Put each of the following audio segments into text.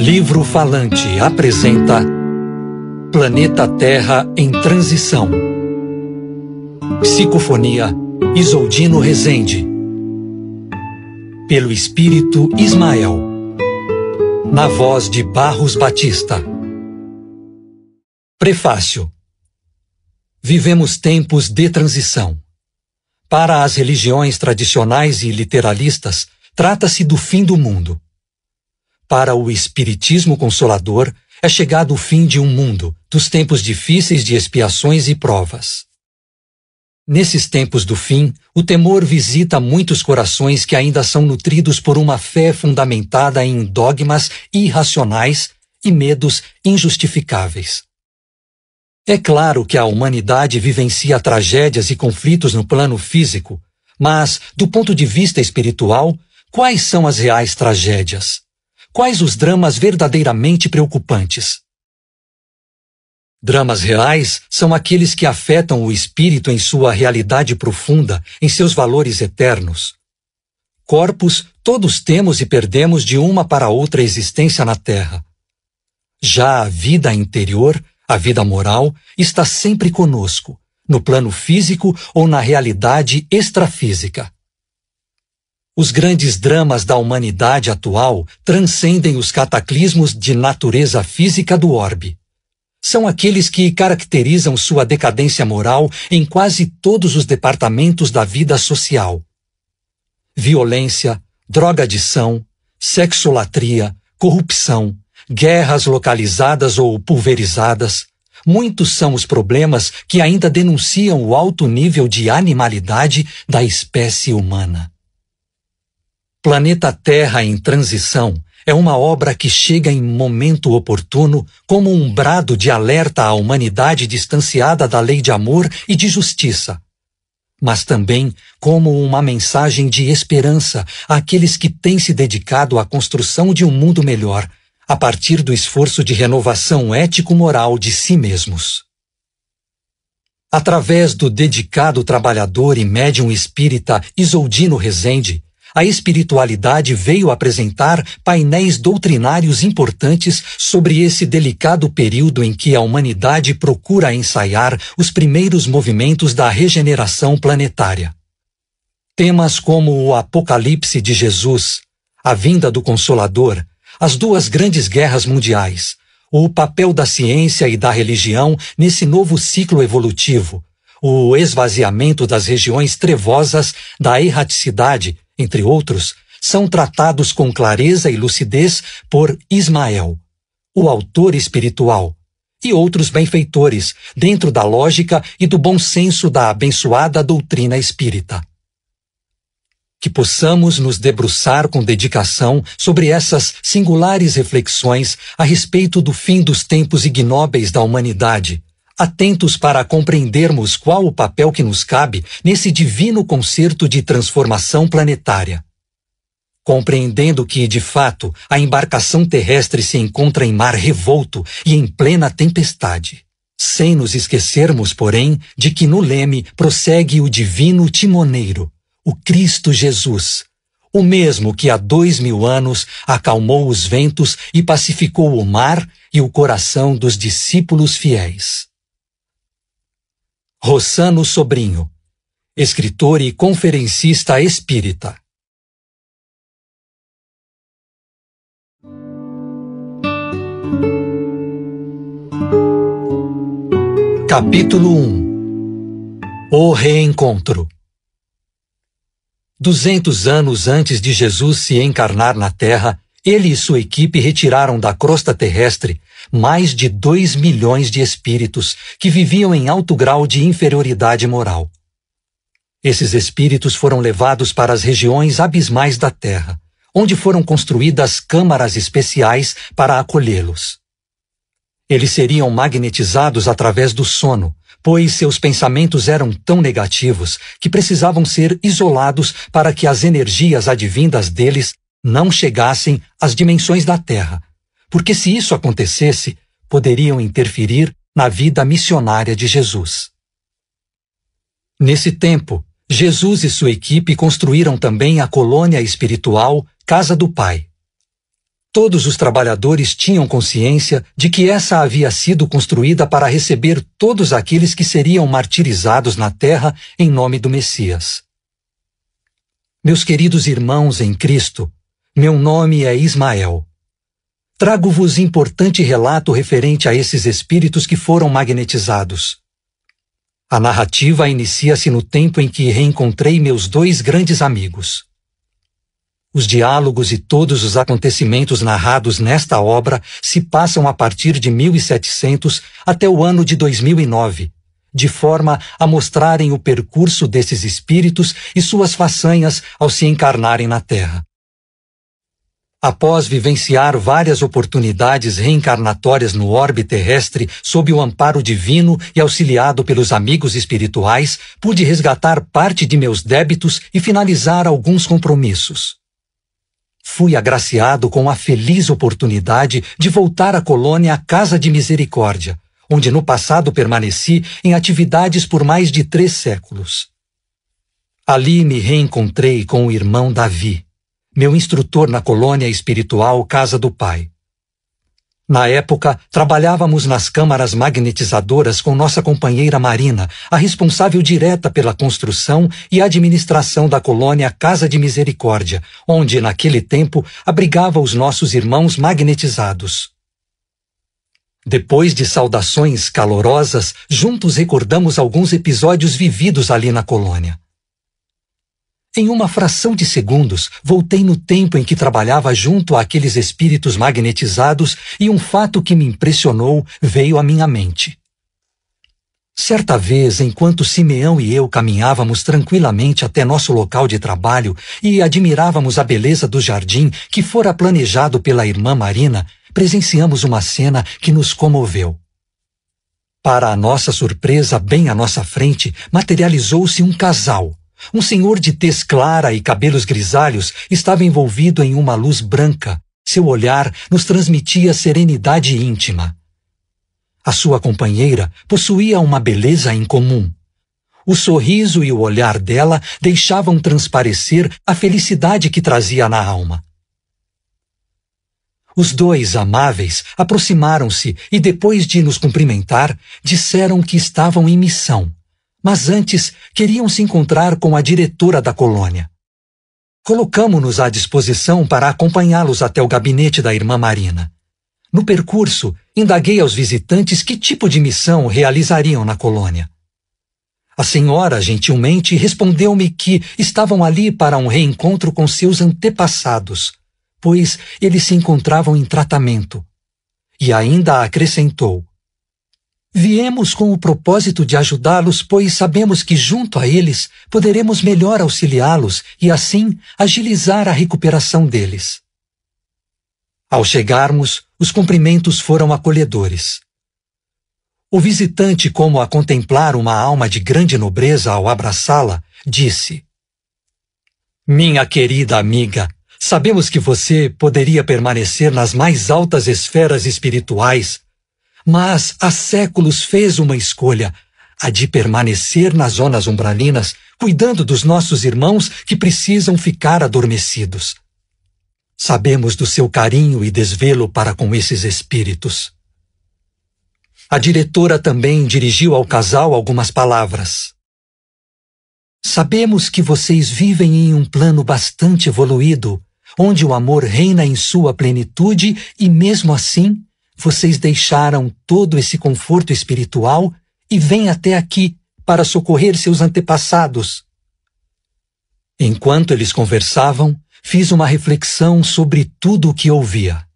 Livro Falante apresenta Planeta Terra em Transição. Psicofonia Isoldino Rezende. Pelo Espírito Ismael. Na voz de Barros Batista. Prefácio. Vivemos tempos de transição. Para as religiões tradicionais e literalistas, trata-se do fim do mundo. Para o Espiritismo Consolador, é chegado o fim de um mundo, dos tempos difíceis de expiações e provas. Nesses tempos do fim, o temor visita muitos corações que ainda são nutridos por uma fé fundamentada em dogmas irracionais e medos injustificáveis. É claro que a humanidade vivencia tragédias e conflitos no plano físico, mas, do ponto de vista espiritual, quais são as reais tragédias? Quais os dramas verdadeiramente preocupantes? Dramas reais são aqueles que afetam o espírito em sua realidade profunda, em seus valores eternos. Corpos todos temos e perdemos de uma para outra existência na Terra. Já a vida interior, a vida moral, está sempre conosco, no plano físico ou na realidade extrafísica. Os grandes dramas da humanidade atual transcendem os cataclismos de natureza física do orbe. São aqueles que caracterizam sua decadência moral em quase todos os departamentos da vida social. Violência, drogadição, sexolatria, corrupção, guerras localizadas ou pulverizadas, muitos são os problemas que ainda denunciam o alto nível de animalidade da espécie humana. Planeta Terra em Transição é uma obra que chega em momento oportuno como um brado de alerta à humanidade distanciada da lei de amor e de justiça, mas também como uma mensagem de esperança àqueles que têm se dedicado à construção de um mundo melhor a partir do esforço de renovação ético-moral de si mesmos. Através do dedicado trabalhador e médium espírita Isoldino Rezende, a espiritualidade veio apresentar painéis doutrinários importantes sobre esse delicado período em que a humanidade procura ensaiar os primeiros movimentos da regeneração planetária. Temas como o Apocalipse de Jesus, a vinda do Consolador, as duas grandes guerras mundiais, o papel da ciência e da religião nesse novo ciclo evolutivo, o esvaziamento das regiões trevosas da erraticidade entre outros, são tratados com clareza e lucidez por Ismael, o autor espiritual, e outros benfeitores, dentro da lógica e do bom senso da abençoada doutrina espírita. Que possamos nos debruçar com dedicação sobre essas singulares reflexões a respeito do fim dos tempos ignóbeis da humanidade, atentos para compreendermos qual o papel que nos cabe nesse divino concerto de transformação planetária. Compreendendo que, de fato, a embarcação terrestre se encontra em mar revolto e em plena tempestade. Sem nos esquecermos, porém, de que no leme prossegue o divino timoneiro, o Cristo Jesus, o mesmo que há dois mil anos acalmou os ventos e pacificou o mar e o coração dos discípulos fiéis. Rossano Sobrinho, escritor e conferencista espírita. Capítulo 1 O Reencontro Duzentos anos antes de Jesus se encarnar na Terra, ele e sua equipe retiraram da crosta terrestre mais de dois milhões de espíritos que viviam em alto grau de inferioridade moral. Esses espíritos foram levados para as regiões abismais da Terra, onde foram construídas câmaras especiais para acolhê-los. Eles seriam magnetizados através do sono, pois seus pensamentos eram tão negativos que precisavam ser isolados para que as energias advindas deles não chegassem às dimensões da Terra, porque se isso acontecesse, poderiam interferir na vida missionária de Jesus. Nesse tempo, Jesus e sua equipe construíram também a colônia espiritual Casa do Pai. Todos os trabalhadores tinham consciência de que essa havia sido construída para receber todos aqueles que seriam martirizados na terra em nome do Messias. Meus queridos irmãos em Cristo, meu nome é Ismael trago-vos importante relato referente a esses espíritos que foram magnetizados. A narrativa inicia-se no tempo em que reencontrei meus dois grandes amigos. Os diálogos e todos os acontecimentos narrados nesta obra se passam a partir de 1700 até o ano de 2009, de forma a mostrarem o percurso desses espíritos e suas façanhas ao se encarnarem na Terra. Após vivenciar várias oportunidades reencarnatórias no orbe terrestre, sob o amparo divino e auxiliado pelos amigos espirituais, pude resgatar parte de meus débitos e finalizar alguns compromissos. Fui agraciado com a feliz oportunidade de voltar à colônia Casa de Misericórdia, onde no passado permaneci em atividades por mais de três séculos. Ali me reencontrei com o irmão Davi meu instrutor na colônia espiritual Casa do Pai. Na época, trabalhávamos nas câmaras magnetizadoras com nossa companheira Marina, a responsável direta pela construção e administração da colônia Casa de Misericórdia, onde, naquele tempo, abrigava os nossos irmãos magnetizados. Depois de saudações calorosas, juntos recordamos alguns episódios vividos ali na colônia. Em uma fração de segundos, voltei no tempo em que trabalhava junto àqueles espíritos magnetizados e um fato que me impressionou veio à minha mente. Certa vez, enquanto Simeão e eu caminhávamos tranquilamente até nosso local de trabalho e admirávamos a beleza do jardim que fora planejado pela irmã Marina, presenciamos uma cena que nos comoveu. Para a nossa surpresa, bem à nossa frente, materializou-se um casal. Um senhor de tez clara e cabelos grisalhos estava envolvido em uma luz branca. Seu olhar nos transmitia serenidade íntima. A sua companheira possuía uma beleza incomum. O sorriso e o olhar dela deixavam transparecer a felicidade que trazia na alma. Os dois amáveis aproximaram-se e, depois de nos cumprimentar, disseram que estavam em missão mas antes queriam se encontrar com a diretora da colônia. Colocamo-nos à disposição para acompanhá-los até o gabinete da irmã Marina. No percurso, indaguei aos visitantes que tipo de missão realizariam na colônia. A senhora, gentilmente, respondeu-me que estavam ali para um reencontro com seus antepassados, pois eles se encontravam em tratamento. E ainda acrescentou: Viemos com o propósito de ajudá-los, pois sabemos que, junto a eles, poderemos melhor auxiliá-los e, assim, agilizar a recuperação deles. Ao chegarmos, os cumprimentos foram acolhedores. O visitante, como a contemplar uma alma de grande nobreza ao abraçá-la, disse: Minha querida amiga, sabemos que você poderia permanecer nas mais altas esferas espirituais mas há séculos fez uma escolha, a de permanecer nas zonas umbralinas, cuidando dos nossos irmãos que precisam ficar adormecidos. Sabemos do seu carinho e desvelo para com esses espíritos. A diretora também dirigiu ao casal algumas palavras. Sabemos que vocês vivem em um plano bastante evoluído, onde o amor reina em sua plenitude e, mesmo assim, vocês deixaram todo esse conforto espiritual e vêm até aqui para socorrer seus antepassados. Enquanto eles conversavam, fiz uma reflexão sobre tudo o que ouvia.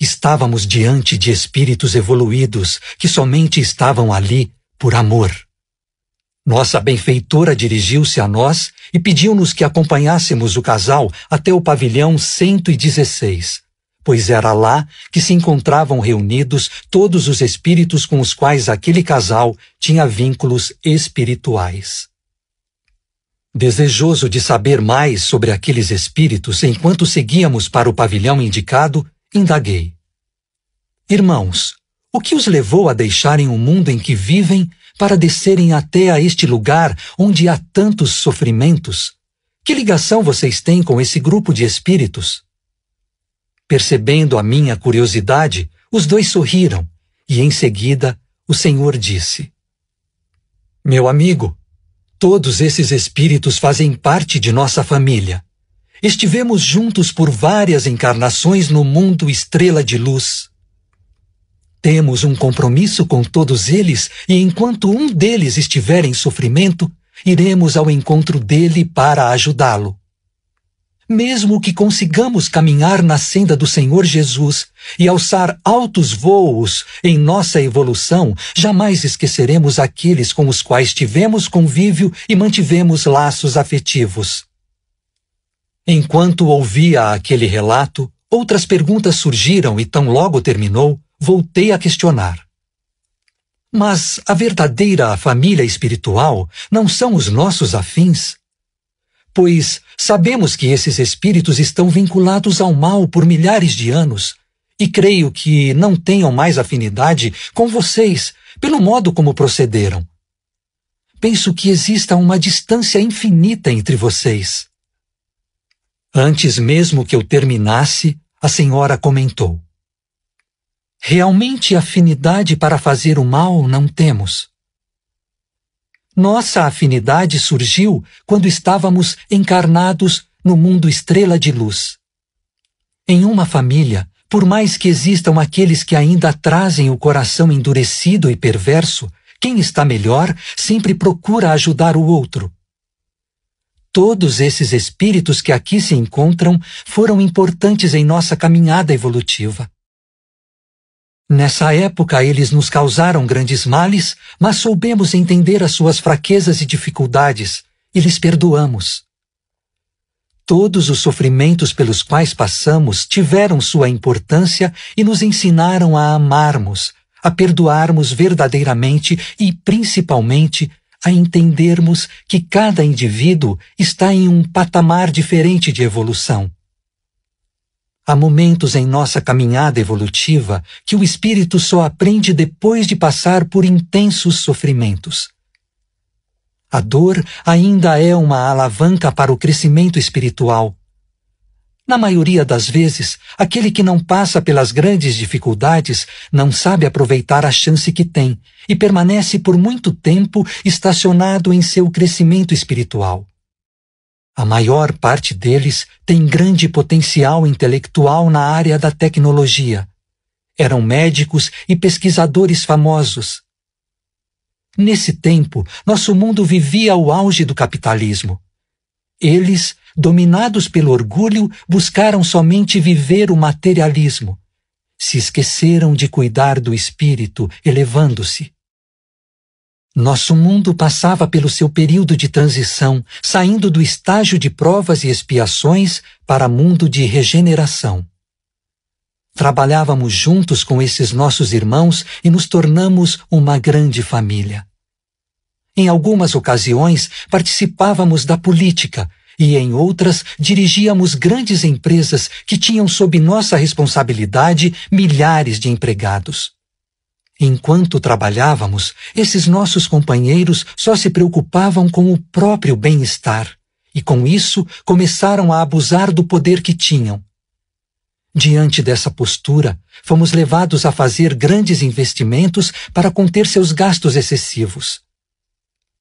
Estávamos diante de espíritos evoluídos que somente estavam ali por amor. Nossa benfeitora dirigiu-se a nós e pediu-nos que acompanhássemos o casal até o pavilhão 116 pois era lá que se encontravam reunidos todos os espíritos com os quais aquele casal tinha vínculos espirituais. Desejoso de saber mais sobre aqueles espíritos enquanto seguíamos para o pavilhão indicado, indaguei. Irmãos, o que os levou a deixarem o mundo em que vivem para descerem até a este lugar onde há tantos sofrimentos? Que ligação vocês têm com esse grupo de espíritos? Percebendo a minha curiosidade, os dois sorriram e em seguida o Senhor disse: Meu amigo, todos esses espíritos fazem parte de nossa família. Estivemos juntos por várias encarnações no mundo estrela de luz. Temos um compromisso com todos eles e enquanto um deles estiver em sofrimento, iremos ao encontro dele para ajudá-lo. Mesmo que consigamos caminhar na senda do Senhor Jesus e alçar altos voos em nossa evolução, jamais esqueceremos aqueles com os quais tivemos convívio e mantivemos laços afetivos. Enquanto ouvia aquele relato, outras perguntas surgiram e, tão logo terminou, voltei a questionar. Mas a verdadeira família espiritual não são os nossos afins? pois sabemos que esses espíritos estão vinculados ao mal por milhares de anos, e creio que não tenham mais afinidade com vocês pelo modo como procederam. Penso que exista uma distância infinita entre vocês. Antes mesmo que eu terminasse, a senhora comentou: Realmente afinidade para fazer o mal não temos. Nossa afinidade surgiu quando estávamos encarnados no mundo estrela de luz. Em uma família, por mais que existam aqueles que ainda trazem o coração endurecido e perverso, quem está melhor sempre procura ajudar o outro. Todos esses espíritos que aqui se encontram foram importantes em nossa caminhada evolutiva. Nessa época eles nos causaram grandes males, mas soubemos entender as suas fraquezas e dificuldades e lhes perdoamos. Todos os sofrimentos pelos quais passamos tiveram sua importância e nos ensinaram a amarmos, a perdoarmos verdadeiramente e, principalmente, a entendermos que cada indivíduo está em um patamar diferente de evolução. Há momentos em nossa caminhada evolutiva que o espírito só aprende depois de passar por intensos sofrimentos. A dor ainda é uma alavanca para o crescimento espiritual. Na maioria das vezes, aquele que não passa pelas grandes dificuldades não sabe aproveitar a chance que tem e permanece por muito tempo estacionado em seu crescimento espiritual. A maior parte deles tem grande potencial intelectual na área da tecnologia. Eram médicos e pesquisadores famosos. Nesse tempo, nosso mundo vivia o auge do capitalismo. Eles, dominados pelo orgulho, buscaram somente viver o materialismo. Se esqueceram de cuidar do espírito, elevando-se. Nosso mundo passava pelo seu período de transição, saindo do estágio de provas e expiações para mundo de regeneração. Trabalhávamos juntos com esses nossos irmãos e nos tornamos uma grande família. Em algumas ocasiões, participávamos da política e, em outras, dirigíamos grandes empresas que tinham sob nossa responsabilidade milhares de empregados. Enquanto trabalhávamos, esses nossos companheiros só se preocupavam com o próprio bem-estar e, com isso, começaram a abusar do poder que tinham. Diante dessa postura, fomos levados a fazer grandes investimentos para conter seus gastos excessivos.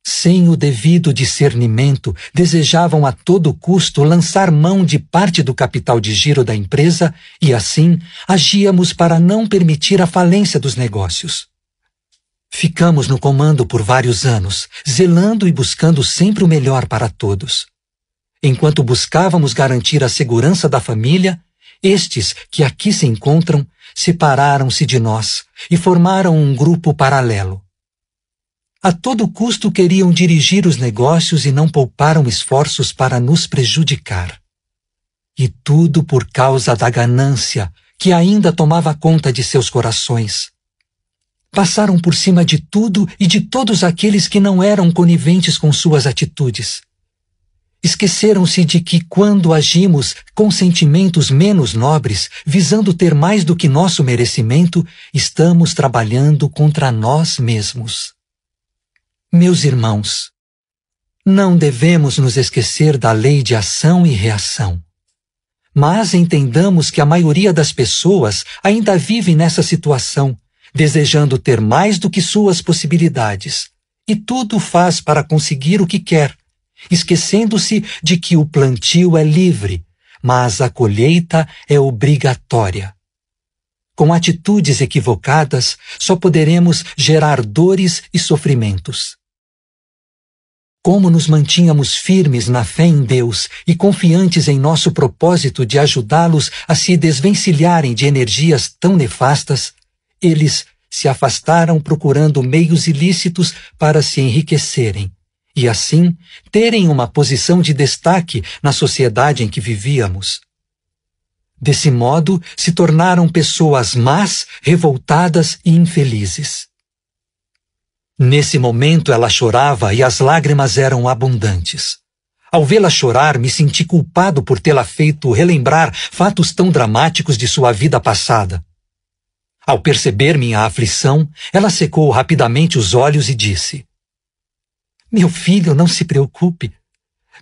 Sem o devido discernimento, desejavam a todo custo lançar mão de parte do capital de giro da empresa e, assim, agíamos para não permitir a falência dos negócios. Ficamos no comando por vários anos, zelando e buscando sempre o melhor para todos. Enquanto buscávamos garantir a segurança da família, estes que aqui se encontram separaram-se de nós e formaram um grupo paralelo. A todo custo queriam dirigir os negócios e não pouparam esforços para nos prejudicar. E tudo por causa da ganância que ainda tomava conta de seus corações. Passaram por cima de tudo e de todos aqueles que não eram coniventes com suas atitudes. Esqueceram-se de que, quando agimos com sentimentos menos nobres, visando ter mais do que nosso merecimento, estamos trabalhando contra nós mesmos. Meus irmãos, não devemos nos esquecer da lei de ação e reação. Mas entendamos que a maioria das pessoas ainda vive nessa situação, desejando ter mais do que suas possibilidades, e tudo faz para conseguir o que quer, esquecendo-se de que o plantio é livre, mas a colheita é obrigatória. Com atitudes equivocadas, só poderemos gerar dores e sofrimentos como nos mantínhamos firmes na fé em Deus e confiantes em nosso propósito de ajudá-los a se desvencilharem de energias tão nefastas, eles se afastaram procurando meios ilícitos para se enriquecerem e, assim, terem uma posição de destaque na sociedade em que vivíamos. Desse modo, se tornaram pessoas más, revoltadas e infelizes. Nesse momento ela chorava e as lágrimas eram abundantes. Ao vê-la chorar, me senti culpado por tê-la feito relembrar fatos tão dramáticos de sua vida passada. Ao perceber minha aflição, ela secou rapidamente os olhos e disse: Meu filho, não se preocupe.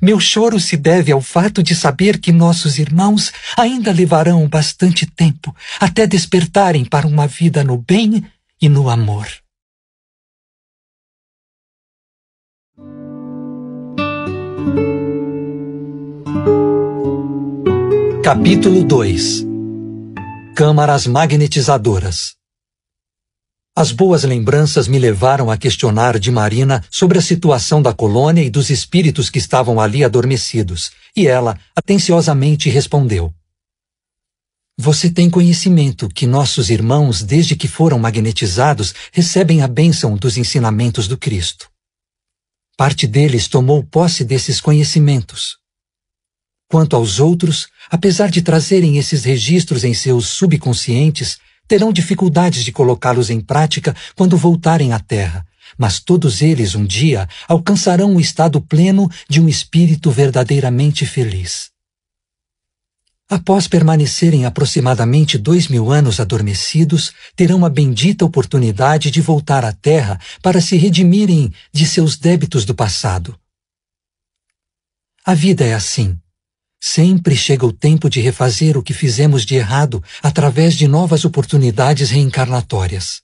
Meu choro se deve ao fato de saber que nossos irmãos ainda levarão bastante tempo até despertarem para uma vida no bem e no amor. Capítulo 2 Câmaras magnetizadoras As boas lembranças me levaram a questionar de Marina sobre a situação da colônia e dos espíritos que estavam ali adormecidos, e ela atenciosamente respondeu: Você tem conhecimento que nossos irmãos, desde que foram magnetizados, recebem a bênção dos ensinamentos do Cristo. Parte deles tomou posse desses conhecimentos Quanto aos outros, apesar de trazerem esses registros em seus subconscientes, terão dificuldades de colocá-los em prática quando voltarem à Terra, mas todos eles um dia alcançarão o estado pleno de um espírito verdadeiramente feliz. Após permanecerem aproximadamente dois mil anos adormecidos, terão a bendita oportunidade de voltar à Terra para se redimirem de seus débitos do passado. A vida é assim. Sempre chega o tempo de refazer o que fizemos de errado através de novas oportunidades reencarnatórias.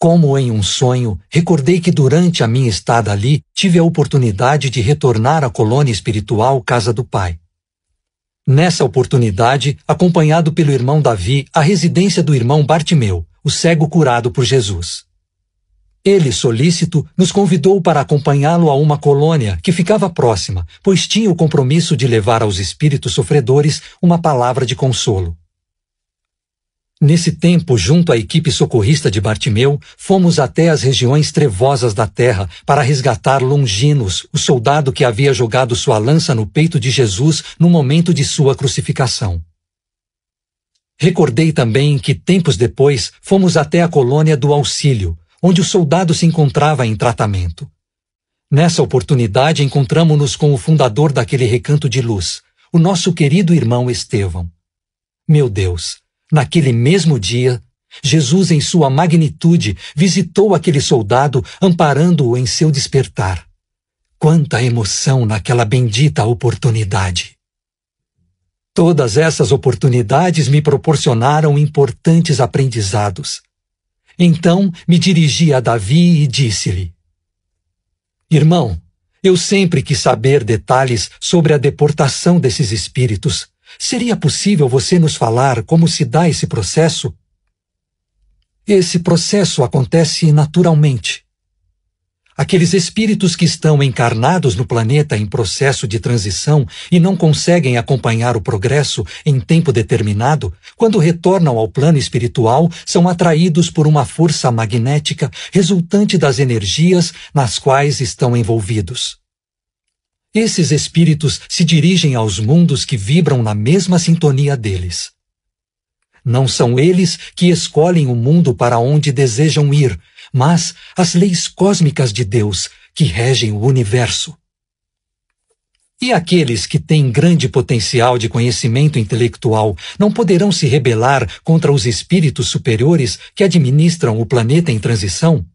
Como em um sonho, recordei que durante a minha estada ali tive a oportunidade de retornar à colônia espiritual Casa do Pai. Nessa oportunidade, acompanhado pelo irmão Davi à residência do irmão Bartimeu, o cego curado por Jesus. Ele, solícito, nos convidou para acompanhá-lo a uma colônia que ficava próxima, pois tinha o compromisso de levar aos espíritos sofredores uma palavra de consolo. Nesse tempo, junto à equipe socorrista de Bartimeu, fomos até as regiões trevosas da terra para resgatar Longinos, o soldado que havia jogado sua lança no peito de Jesus no momento de sua crucificação. Recordei também que, tempos depois, fomos até a colônia do Auxílio, onde o soldado se encontrava em tratamento. Nessa oportunidade, encontramos-nos com o fundador daquele recanto de luz, o nosso querido irmão Estevão. Meu Deus, naquele mesmo dia, Jesus, em sua magnitude, visitou aquele soldado, amparando-o em seu despertar. Quanta emoção naquela bendita oportunidade! Todas essas oportunidades me proporcionaram importantes aprendizados. Então me dirigi a Davi e disse-lhe: Irmão, eu sempre quis saber detalhes sobre a deportação desses espíritos. Seria possível você nos falar como se dá esse processo? Esse processo acontece naturalmente. Aqueles espíritos que estão encarnados no planeta em processo de transição e não conseguem acompanhar o progresso em tempo determinado, quando retornam ao plano espiritual, são atraídos por uma força magnética resultante das energias nas quais estão envolvidos. Esses espíritos se dirigem aos mundos que vibram na mesma sintonia deles. Não são eles que escolhem o mundo para onde desejam ir, mas as leis cósmicas de Deus que regem o universo. E aqueles que têm grande potencial de conhecimento intelectual não poderão se rebelar contra os espíritos superiores que administram o planeta em transição?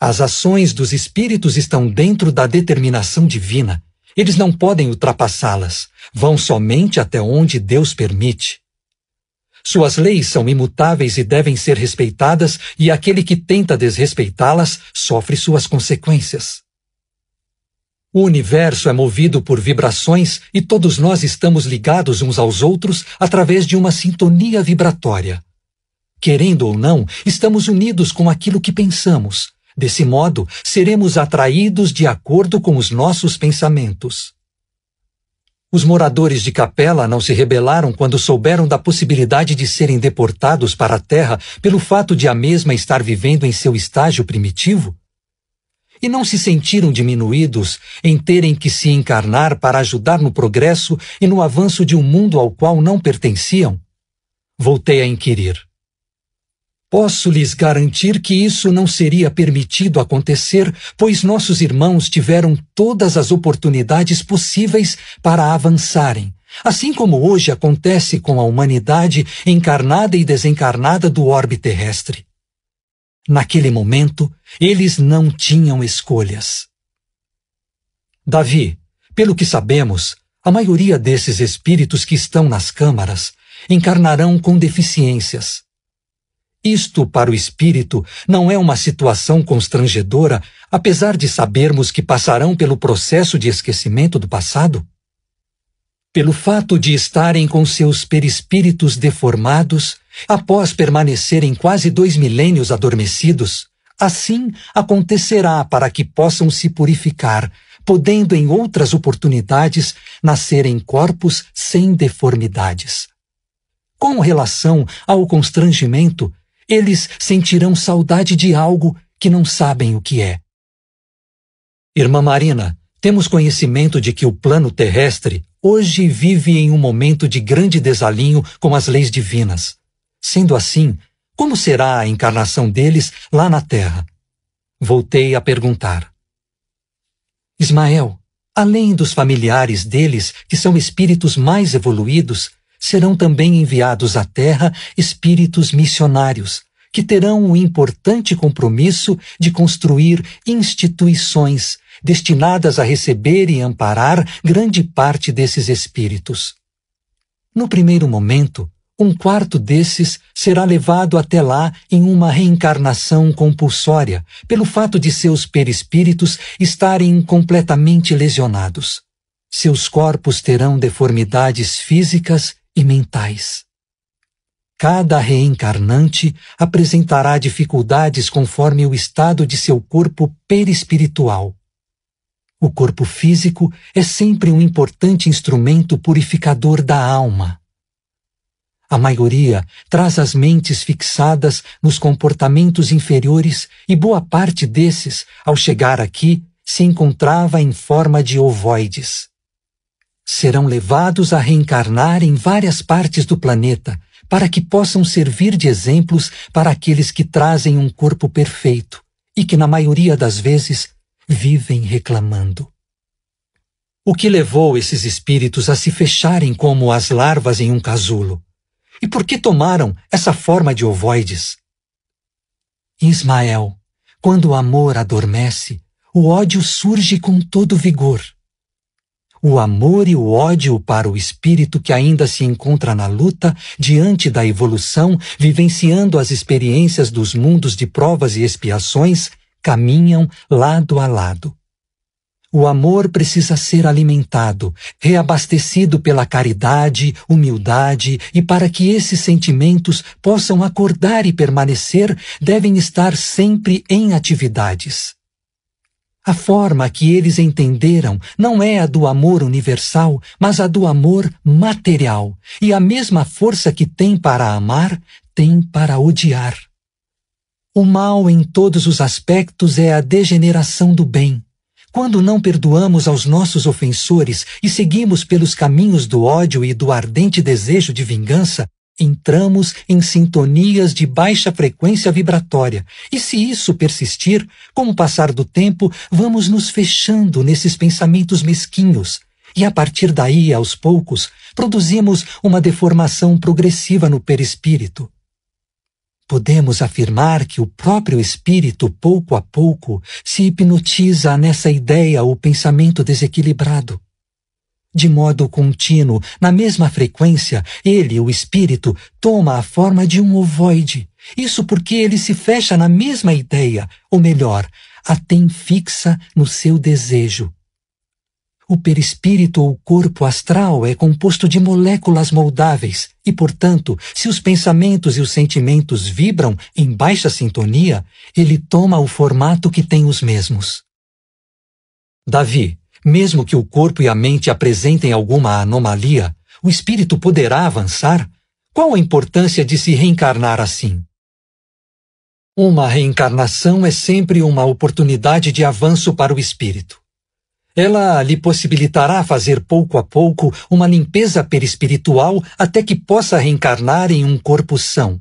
As ações dos espíritos estão dentro da determinação divina. Eles não podem ultrapassá-las. Vão somente até onde Deus permite. Suas leis são imutáveis e devem ser respeitadas, e aquele que tenta desrespeitá-las sofre suas consequências. O universo é movido por vibrações e todos nós estamos ligados uns aos outros através de uma sintonia vibratória. Querendo ou não, estamos unidos com aquilo que pensamos. Desse modo, seremos atraídos de acordo com os nossos pensamentos. Os moradores de Capela não se rebelaram quando souberam da possibilidade de serem deportados para a Terra pelo fato de a mesma estar vivendo em seu estágio primitivo? E não se sentiram diminuídos em terem que se encarnar para ajudar no progresso e no avanço de um mundo ao qual não pertenciam? Voltei a inquirir. Posso lhes garantir que isso não seria permitido acontecer, pois nossos irmãos tiveram todas as oportunidades possíveis para avançarem, assim como hoje acontece com a humanidade encarnada e desencarnada do orbe terrestre. Naquele momento, eles não tinham escolhas. Davi, pelo que sabemos, a maioria desses espíritos que estão nas câmaras encarnarão com deficiências isto, para o espírito, não é uma situação constrangedora, apesar de sabermos que passarão pelo processo de esquecimento do passado? Pelo fato de estarem com seus perispíritos deformados, após permanecerem quase dois milênios adormecidos, assim acontecerá para que possam se purificar, podendo em outras oportunidades nascerem corpos sem deformidades. Com relação ao constrangimento, eles sentirão saudade de algo que não sabem o que é. Irmã Marina, temos conhecimento de que o plano terrestre hoje vive em um momento de grande desalinho com as leis divinas. Sendo assim, como será a encarnação deles lá na Terra? Voltei a perguntar. Ismael, além dos familiares deles, que são espíritos mais evoluídos, serão também enviados à Terra espíritos missionários, que terão o um importante compromisso de construir instituições destinadas a receber e amparar grande parte desses espíritos. No primeiro momento, um quarto desses será levado até lá em uma reencarnação compulsória, pelo fato de seus perispíritos estarem completamente lesionados. Seus corpos terão deformidades físicas e mentais. Cada reencarnante apresentará dificuldades conforme o estado de seu corpo perispiritual. O corpo físico é sempre um importante instrumento purificador da alma. A maioria traz as mentes fixadas nos comportamentos inferiores e boa parte desses, ao chegar aqui, se encontrava em forma de ovoides serão levados a reencarnar em várias partes do planeta para que possam servir de exemplos para aqueles que trazem um corpo perfeito e que, na maioria das vezes, vivem reclamando. O que levou esses espíritos a se fecharem como as larvas em um casulo? E por que tomaram essa forma de ovoides? Ismael, quando o amor adormece, o ódio surge com todo vigor o amor e o ódio para o espírito que ainda se encontra na luta diante da evolução, vivenciando as experiências dos mundos de provas e expiações, caminham lado a lado. O amor precisa ser alimentado, reabastecido pela caridade, humildade, e para que esses sentimentos possam acordar e permanecer, devem estar sempre em atividades. A forma que eles entenderam não é a do amor universal, mas a do amor material. E a mesma força que tem para amar, tem para odiar. O mal em todos os aspectos é a degeneração do bem. Quando não perdoamos aos nossos ofensores e seguimos pelos caminhos do ódio e do ardente desejo de vingança, entramos em sintonias de baixa frequência vibratória, e se isso persistir, com o passar do tempo, vamos nos fechando nesses pensamentos mesquinhos, e a partir daí, aos poucos, produzimos uma deformação progressiva no perispírito. Podemos afirmar que o próprio espírito, pouco a pouco, se hipnotiza nessa ideia ou pensamento desequilibrado. De modo contínuo, na mesma frequência, ele, o espírito, toma a forma de um ovoide. Isso porque ele se fecha na mesma ideia, ou melhor, a tem fixa no seu desejo. O perispírito ou corpo astral é composto de moléculas moldáveis e, portanto, se os pensamentos e os sentimentos vibram em baixa sintonia, ele toma o formato que tem os mesmos. Davi, mesmo que o corpo e a mente apresentem alguma anomalia, o espírito poderá avançar? Qual a importância de se reencarnar assim? Uma reencarnação é sempre uma oportunidade de avanço para o espírito. Ela lhe possibilitará fazer pouco a pouco uma limpeza perispiritual até que possa reencarnar em um corpo são,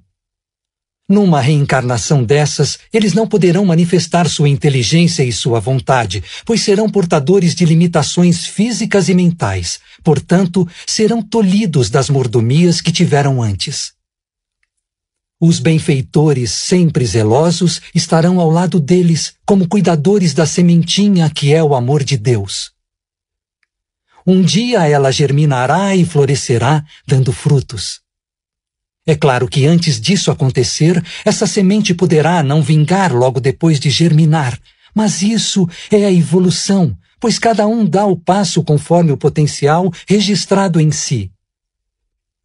numa reencarnação dessas, eles não poderão manifestar sua inteligência e sua vontade, pois serão portadores de limitações físicas e mentais. Portanto, serão tolhidos das mordomias que tiveram antes. Os benfeitores, sempre zelosos, estarão ao lado deles, como cuidadores da sementinha que é o amor de Deus. Um dia ela germinará e florescerá, dando frutos. É claro que antes disso acontecer, essa semente poderá não vingar logo depois de germinar, mas isso é a evolução, pois cada um dá o passo conforme o potencial registrado em si.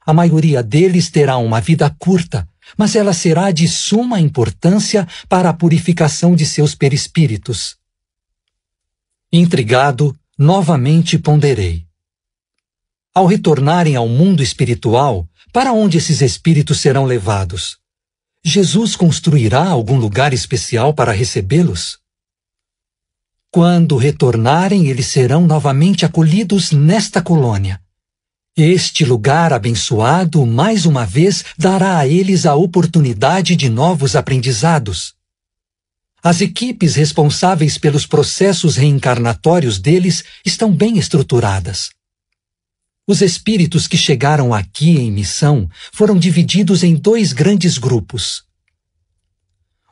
A maioria deles terá uma vida curta, mas ela será de suma importância para a purificação de seus perispíritos. Intrigado, novamente ponderei. Ao retornarem ao mundo espiritual, para onde esses espíritos serão levados? Jesus construirá algum lugar especial para recebê-los? Quando retornarem, eles serão novamente acolhidos nesta colônia. Este lugar abençoado, mais uma vez, dará a eles a oportunidade de novos aprendizados. As equipes responsáveis pelos processos reencarnatórios deles estão bem estruturadas. Os espíritos que chegaram aqui em missão foram divididos em dois grandes grupos.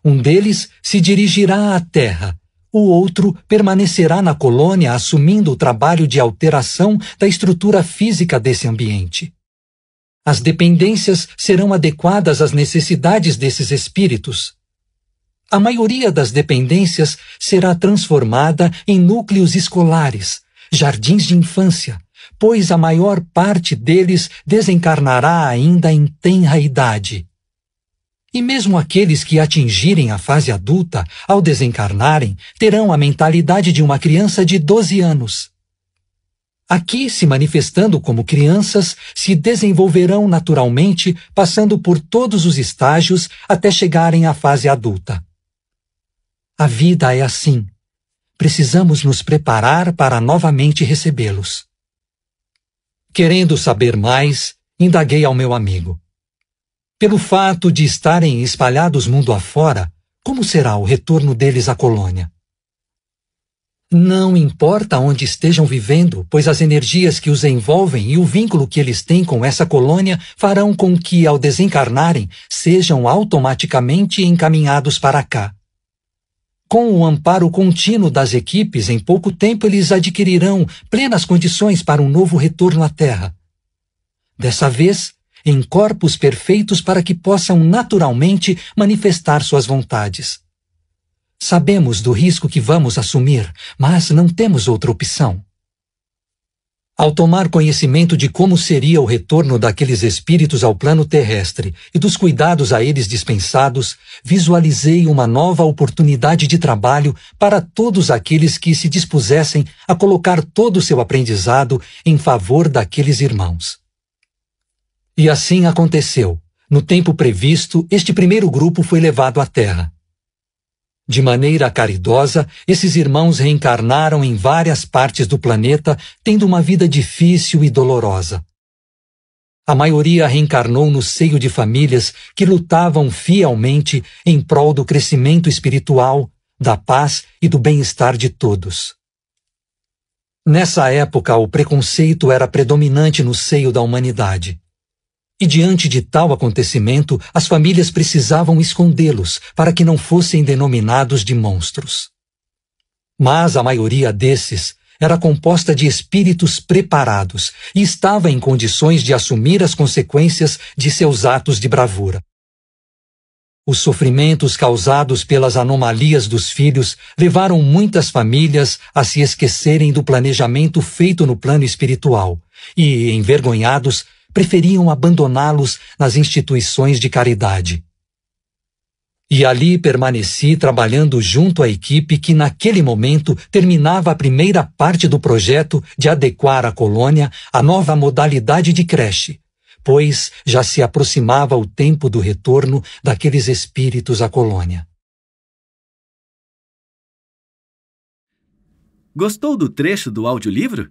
Um deles se dirigirá à Terra, o outro permanecerá na colônia assumindo o trabalho de alteração da estrutura física desse ambiente. As dependências serão adequadas às necessidades desses espíritos. A maioria das dependências será transformada em núcleos escolares, jardins de infância, pois a maior parte deles desencarnará ainda em tenra idade. E mesmo aqueles que atingirem a fase adulta, ao desencarnarem, terão a mentalidade de uma criança de 12 anos. Aqui, se manifestando como crianças, se desenvolverão naturalmente, passando por todos os estágios até chegarem à fase adulta. A vida é assim. Precisamos nos preparar para novamente recebê-los. Querendo saber mais, indaguei ao meu amigo. Pelo fato de estarem espalhados mundo afora, como será o retorno deles à colônia? Não importa onde estejam vivendo, pois as energias que os envolvem e o vínculo que eles têm com essa colônia farão com que, ao desencarnarem, sejam automaticamente encaminhados para cá. Com o amparo contínuo das equipes, em pouco tempo eles adquirirão plenas condições para um novo retorno à Terra. Dessa vez, em corpos perfeitos para que possam naturalmente manifestar suas vontades. Sabemos do risco que vamos assumir, mas não temos outra opção. Ao tomar conhecimento de como seria o retorno daqueles espíritos ao plano terrestre e dos cuidados a eles dispensados, visualizei uma nova oportunidade de trabalho para todos aqueles que se dispusessem a colocar todo o seu aprendizado em favor daqueles irmãos. E assim aconteceu. No tempo previsto, este primeiro grupo foi levado à Terra. De maneira caridosa, esses irmãos reencarnaram em várias partes do planeta, tendo uma vida difícil e dolorosa. A maioria reencarnou no seio de famílias que lutavam fielmente em prol do crescimento espiritual, da paz e do bem-estar de todos. Nessa época, o preconceito era predominante no seio da humanidade. E diante de tal acontecimento, as famílias precisavam escondê-los para que não fossem denominados de monstros. Mas a maioria desses era composta de espíritos preparados e estava em condições de assumir as consequências de seus atos de bravura. Os sofrimentos causados pelas anomalias dos filhos levaram muitas famílias a se esquecerem do planejamento feito no plano espiritual e, envergonhados, preferiam abandoná-los nas instituições de caridade. E ali permaneci trabalhando junto à equipe que, naquele momento, terminava a primeira parte do projeto de adequar a colônia à nova modalidade de creche, pois já se aproximava o tempo do retorno daqueles espíritos à colônia. Gostou do trecho do audiolivro?